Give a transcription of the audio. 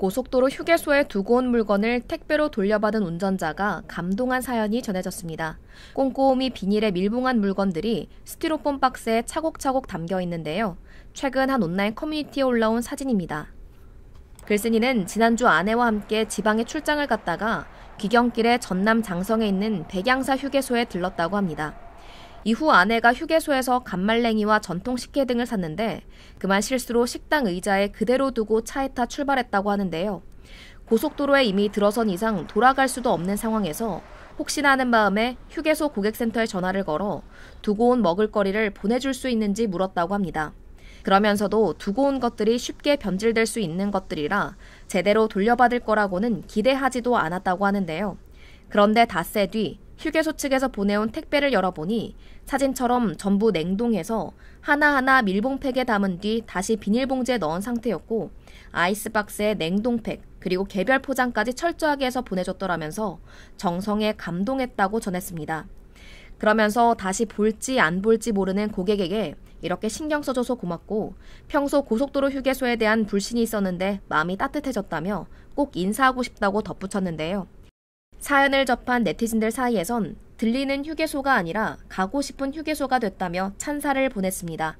고속도로 휴게소에 두고 온 물건을 택배로 돌려받은 운전자가 감동한 사연이 전해졌습니다. 꼼꼼히 비닐에 밀봉한 물건들이 스티로폼 박스에 차곡차곡 담겨 있는데요. 최근 한 온라인 커뮤니티에 올라온 사진입니다. 글쓴이는 지난주 아내와 함께 지방에 출장을 갔다가 귀경길에 전남 장성에 있는 백양사 휴게소에 들렀다고 합니다. 이후 아내가 휴게소에서 간말랭이와 전통 식혜 등을 샀는데 그만 실수로 식당 의자에 그대로 두고 차에 타 출발했다고 하는데요. 고속도로에 이미 들어선 이상 돌아갈 수도 없는 상황에서 혹시나 하는 마음에 휴게소 고객센터에 전화를 걸어 두고 온 먹을거리를 보내줄 수 있는지 물었다고 합니다. 그러면서도 두고 온 것들이 쉽게 변질될 수 있는 것들이라 제대로 돌려받을 거라고는 기대하지도 않았다고 하는데요. 그런데 닷새 뒤 휴게소 측에서 보내온 택배를 열어보니 사진처럼 전부 냉동해서 하나하나 밀봉팩에 담은 뒤 다시 비닐봉지에 넣은 상태였고 아이스박스에 냉동팩 그리고 개별 포장까지 철저하게 해서 보내줬더라면서 정성에 감동했다고 전했습니다. 그러면서 다시 볼지 안 볼지 모르는 고객에게 이렇게 신경 써줘서 고맙고 평소 고속도로 휴게소에 대한 불신이 있었는데 마음이 따뜻해졌다며 꼭 인사하고 싶다고 덧붙였는데요. 사연을 접한 네티즌들 사이에선 들리는 휴게소가 아니라 가고 싶은 휴게소가 됐다며 찬사를 보냈습니다.